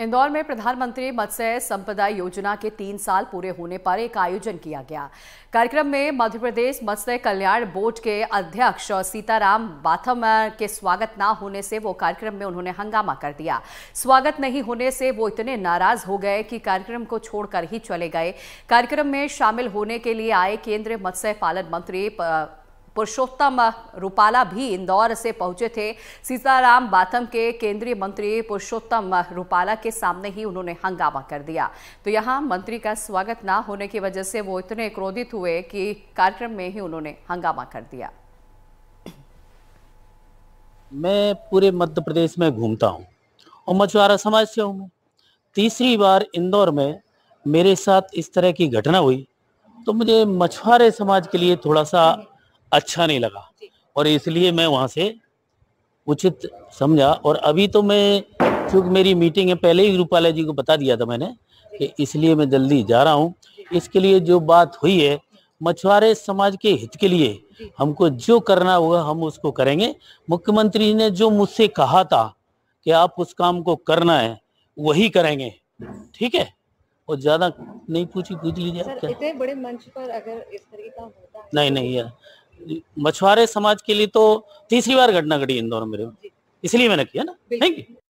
इंदौर में प्रधानमंत्री मत्स्य संपदा योजना के तीन साल पूरे होने पर एक आयोजन किया गया कार्यक्रम में मध्य प्रदेश मत्स्य कल्याण बोर्ड के अध्यक्ष सीताराम बाथम के स्वागत ना होने से वो कार्यक्रम में उन्होंने हंगामा कर दिया स्वागत नहीं होने से वो इतने नाराज हो गए कि कार्यक्रम को छोड़कर ही चले गए कार्यक्रम में शामिल होने के लिए आए केंद्रीय मत्स्य पालन मंत्री पुरुषोत्तम रूपाला भी इंदौर से पहुंचे थे सीताराम बाथम के केंद्रीय मंत्री पुरुषोत्तम रूपाला के सामने ही उन्होंने हंगामा कर दिया तो यहां मंत्री का स्वागत ना होने की वजह से वो इतने क्रोधित हुए कि कार्यक्रम में ही उन्होंने हंगामा कर दिया मैं पूरे मध्य प्रदेश में घूमता हूं और मछुआरा समाज से हूँ तीसरी बार इंदौर में मेरे साथ इस तरह की घटना हुई तो मुझे मछुआरे समाज के लिए थोड़ा सा अच्छा नहीं लगा और इसलिए मैं वहाँ से उचित समझा और अभी तो मैं चूँकि मेरी मीटिंग है पहले ही रूपाला जी को बता दिया था मैंने कि इसलिए मैं जल्दी जा रहा हूँ इसके लिए जो बात हुई है मछुआरे समाज के हित के लिए हमको जो करना होगा हम उसको करेंगे मुख्यमंत्री ने जो मुझसे कहा था कि आप उस काम को करना है वही करेंगे ठीक है और ज्यादा नहीं पूछी पूछ लीजिए नहीं नहीं तो यार मछुआरे समाज के लिए तो तीसरी बार घटना घटी इंदौर में इसलिए मैंने किया ना थैंक यू